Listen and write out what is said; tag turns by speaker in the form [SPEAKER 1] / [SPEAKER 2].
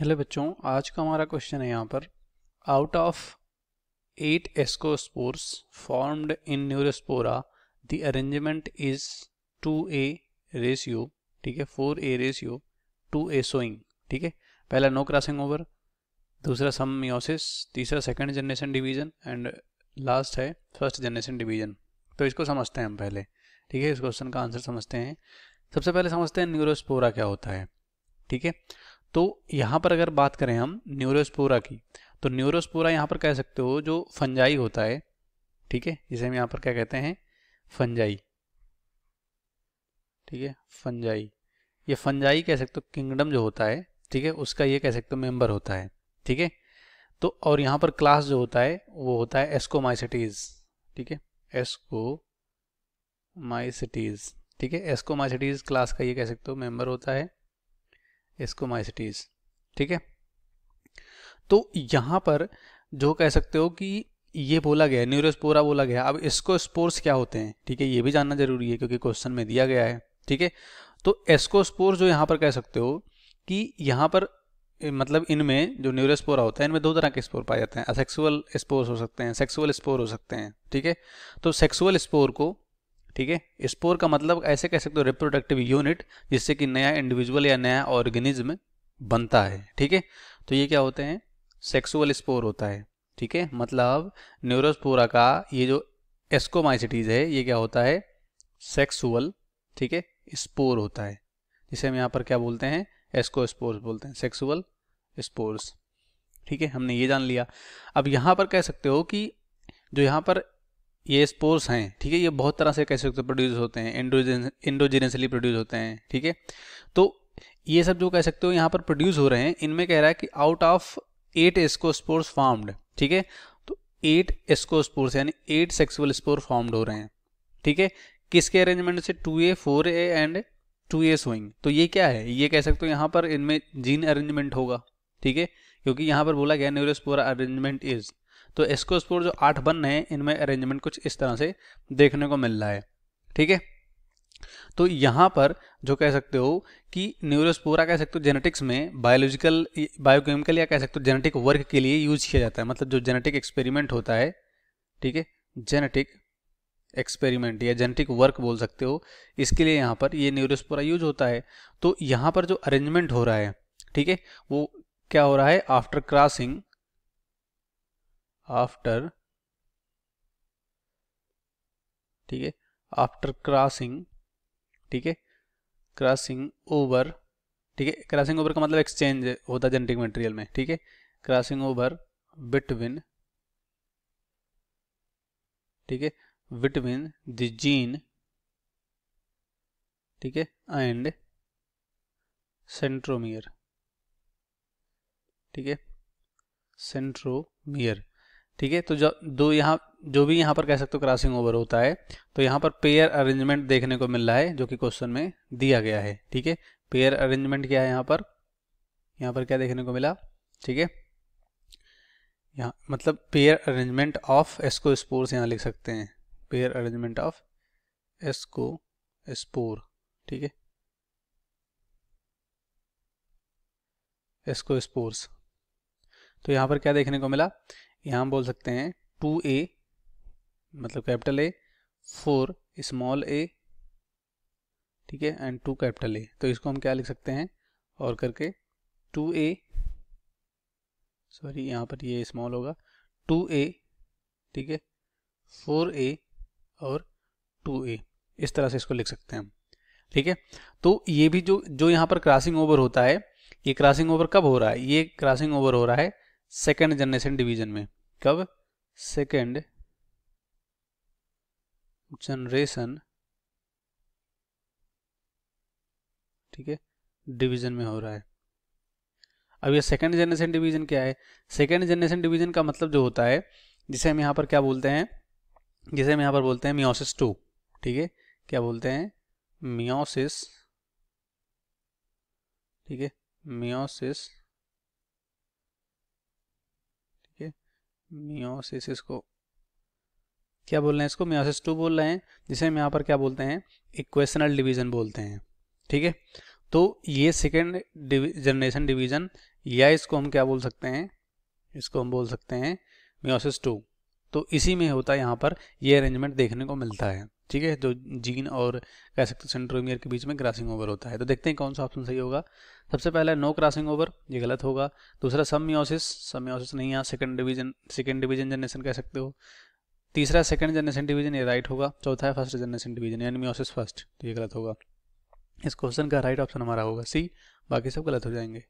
[SPEAKER 1] hello बच्चों आज का हमारा क्वेश्चन है यहाँ पर out of eight ascospores formed in Neurospora the arrangement is two A ratio ठीक है four A ratio two A sowing ठीक है पहला नो क्रॉसिंग ओवर दूसरा सम मियोसिस तीसरा second generation division and last है फर्स्ट जनरेशन डिवीजन तो इसको समझते हैं हम पहले ठीक है इस क्वेश्चन का आंसर समझते हैं सबसे पहले समझते हैं न्यूरोस्पोरा क्या होता है ठीक है तो यहाँ पर अगर बात करें हम न्यूरोस्पोरा की तो न्यूरोस्पोरा यहाँ पर कह सकते हो जो फंजाई होता है ठीक है इसे हम यहाँ पर क्या कहते हैं फंजाई ठीक है फंजाई ये फंजाई कह सकते हो किंगडम जो होता है ठीक है उसका ये कह सकते हो मेंबर होता है ठीक है तो और यहाँ पर क्लास जो होता है वो होता है एस्कोमाइसिटीज ठीक है एस्कोमाइसिटीज ठीक है एस्कोमाइसिटीज क्लास का ये कह सकते हो मेंबर होता है एस्कोमाइसिटीज ठीक है तो यहां पर जो कह सकते हो कि ये बोला गया न्यूरोस्पोरा बोला गया अब इसको स्पोर्स क्या होते हैं ठीक है ये भी जानना जरूरी है क्योंकि क्वेश्चन में दिया गया है ठीक है तो एस्कोस्पोर जो यहाँ पर कह सकते हो कि यहाँ पर मतलब इनमें जो न्यूरोस्पोरा होता है इनमें दो तरह के स्पोर पाए जाते हैं असेक्सुअल स्पोर्स हो सकते हैं सेक्सुअल स्पोर हो सकते हैं ठीक है तो सेक्सुअल स्पोर को ठीक है स्पोर का मतलब ऐसे कह सकते हो रिप्रोडक्टिव यूनिट जिससे कि नया इंडिविजुअल या नया ऑर्गेनिज्म बनता है ठीक है तो ये क्या होते हैं सेक्सुअल स्पोर होता है ठीक है मतलब न्यूरोस्पोरा का ये जो एस्कोमाइसिटीज है ये क्या होता है सेक्सुअल ठीक है स्पोर होता है जिसे हम यहाँ पर क्या बोलते हैं एस्को स्पोर्स बोलते हैं सेक्सुअल स्पोर्स ठीक है हमने ये जान लिया अब यहाँ पर कह सकते हो कि जो यहाँ पर ये स्पोर्स हैं ठीक है ये बहुत तरह से कैसे प्रोड्यूस होते हैं इंडोजिनसली प्रोड्यूस होते हैं ठीक है तो ये सब जो कह सकते हो यहाँ पर प्रोड्यूस हो रहे हैं इनमें कह रहा है कि out of eight spores formed ठीक है तो एट स्पोर्स यानी एट सेक्सुअल स्पोर फॉर्म्ड हो रहे हैं ठीक है किसके अरेंजमेंट से two A four A and two A swing तो ये क्या है ये कह सकते हो यहाँ पर इनमें जीन अरेंजमेंट होगा ठीक है क्योंकि यहाँ पर बोला गया न्यूरोस्पोर अरेंजमेंट इज तो स्पोर जो आठ बन रहे हैं इनमें अरेंजमेंट कुछ इस तरह से देखने को मिल रहा है ठीक है तो यहाँ पर जो कह सकते हो कि न्यूरोस्पोरा कह सकते हो जेनेटिक्स में बायोलॉजिकल बायोकेमिकल या कह सकते हो जेनेटिक वर्क के लिए यूज किया जाता है मतलब जो जेनेटिक एक्सपेरिमेंट होता है ठीक है जेनेटिक एक्सपेरिमेंट या जेनेटिक वर्क बोल सकते हो इसके लिए यहाँ पर ये न्यूरोस्पोरा यूज होता है तो यहाँ पर जो अरेंजमेंट हो रहा है ठीक है वो क्या हो रहा है आफ्टर क्रॉसिंग आफ्टर ठीक है आफ्टर क्रॉसिंग ठीक है क्रॉसिंग ओवर ठीक है क्रॉसिंग ओवर का मतलब एक्सचेंज होता है जेनेटिक मटेरियल में ठीक है क्रॉसिंग ओवर बिटवीन ठीक है बिटवीन द जीन ठीक है एंड सेंट्रोमियर ठीक है सेंट्रोमियर ठीक है तो जो दो यहाँ जो भी यहाँ पर कह सकते हो क्रॉसिंग ओवर होता है तो यहाँ पर पेयर अरेंजमेंट देखने को मिल रहा है जो कि क्वेश्चन में दिया गया है ठीक है पेयर अरेंजमेंट क्या है यहाँ पर यहाँ पर क्या देखने को मिला ठीक है यहाँ मतलब pair arrangement of ascospores यहाँ लिख सकते हैं pair arrangement of ascospore ठीक है एस्को स्पोर्स तो यहाँ पर क्या देखने को मिला यहाँ बोल सकते हैं टू ए मतलब capital A four small A ठीक है एंड टू कैपिटल ए तो इसको हम क्या लिख सकते हैं और करके टू ए सॉरी यहाँ पर ये स्मॉल होगा टू ए ठीक है फोर ए और टू ए इस तरह से इसको लिख सकते हैं हम ठीक है तो ये भी जो जो यहाँ पर क्रॉसिंग ओवर होता है ये क्रॉसिंग ओवर कब हो रहा है ये क्रॉसिंग ओवर हो रहा है सेकेंड जनरेशन डिवीजन में कब सेकेंड जनरेशन ठीक है डिवीजन में हो रहा है अब ये सेकेंड जनरेशन डिवीजन क्या है सेकेंड जनरेशन डिवीजन का मतलब जो होता है जिसे हम यहां पर क्या बोलते हैं जिसे हम यहां पर बोलते हैं मियोसिस टू ठीक है क्या बोलते हैं मियोसिस ठीक है मियोसिस मियोसिस इसको क्या बोल रहे हैं इसको मियोसिस टू बोल रहे हैं जिसे हम यहाँ पर क्या बोलते हैं इक्वेशनल डिवीजन बोलते हैं ठीक है तो ये सेकेंड जनरेशन डिवीजन या इसको हम क्या बोल सकते हैं इसको हम बोल सकते हैं मियोसिस टू तो इसी में होता है यहाँ पर ये अरेंजमेंट देखने को मिलता है ठीक है जो जीन और कह सकते सेंट्रोमियर के बीच में क्रॉसिंग ओवर होता है तो देखते हैं कौन सा ऑप्शन सही होगा सबसे पहला नो क्रॉसिंग ओवर ये गलत होगा दूसरा सम्योसिस सम्योसिस नहीं यहाँ second division second division generation कह सकते हो तीसरा सेकंड जनरेशन डिवीजन ये राइट होगा चौथा है फर्स्ट जनरेशन डिवीजन यानी म्योसिस फर्स्ट तो ये गलत होगा इस क्वेश्चन का राइट ऑप्शन हमारा होगा सी बाकी सब गलत हो जाएंगे